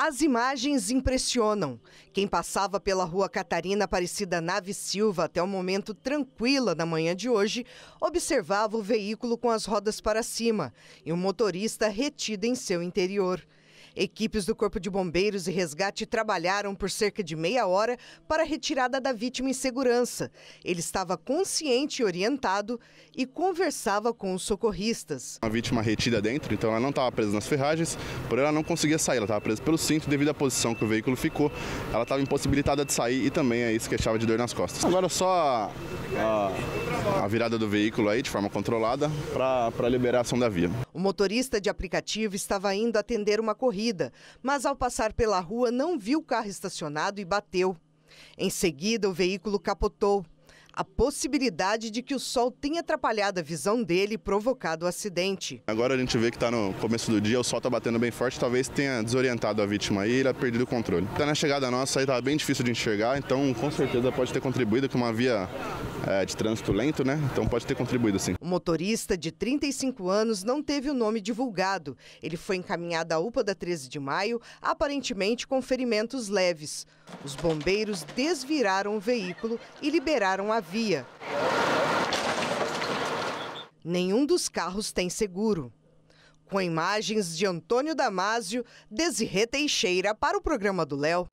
As imagens impressionam. Quem passava pela rua Catarina Aparecida Nave Silva até o momento tranquila da manhã de hoje, observava o veículo com as rodas para cima e o motorista retido em seu interior. Equipes do Corpo de Bombeiros e Resgate trabalharam por cerca de meia hora para a retirada da vítima em segurança. Ele estava consciente e orientado e conversava com os socorristas. A vítima retida dentro, então ela não estava presa nas ferragens, porém ela não conseguia sair, ela estava presa pelo cinto devido à posição que o veículo ficou. Ela estava impossibilitada de sair e também aí é se queixava de dor nas costas. Agora só a, a virada do veículo aí de forma controlada para a liberação da via. O motorista de aplicativo estava indo atender uma corrida, mas ao passar pela rua não viu o carro estacionado e bateu. Em seguida, o veículo capotou. A possibilidade de que o sol tenha atrapalhado a visão dele e provocado o acidente. Agora a gente vê que está no começo do dia, o sol está batendo bem forte, talvez tenha desorientado a vítima e ele perdido o controle. Tá na chegada nossa, aí estava tá bem difícil de enxergar, então com certeza pode ter contribuído que uma via é, de trânsito lento, né? Então pode ter contribuído sim. O motorista de 35 anos não teve o nome divulgado. Ele foi encaminhado à UPA da 13 de maio, aparentemente com ferimentos leves. Os bombeiros desviraram o veículo e liberaram a via. Nenhum dos carros tem seguro. Com imagens de Antônio Damásio, Desirê Teixeira para o programa do Léo.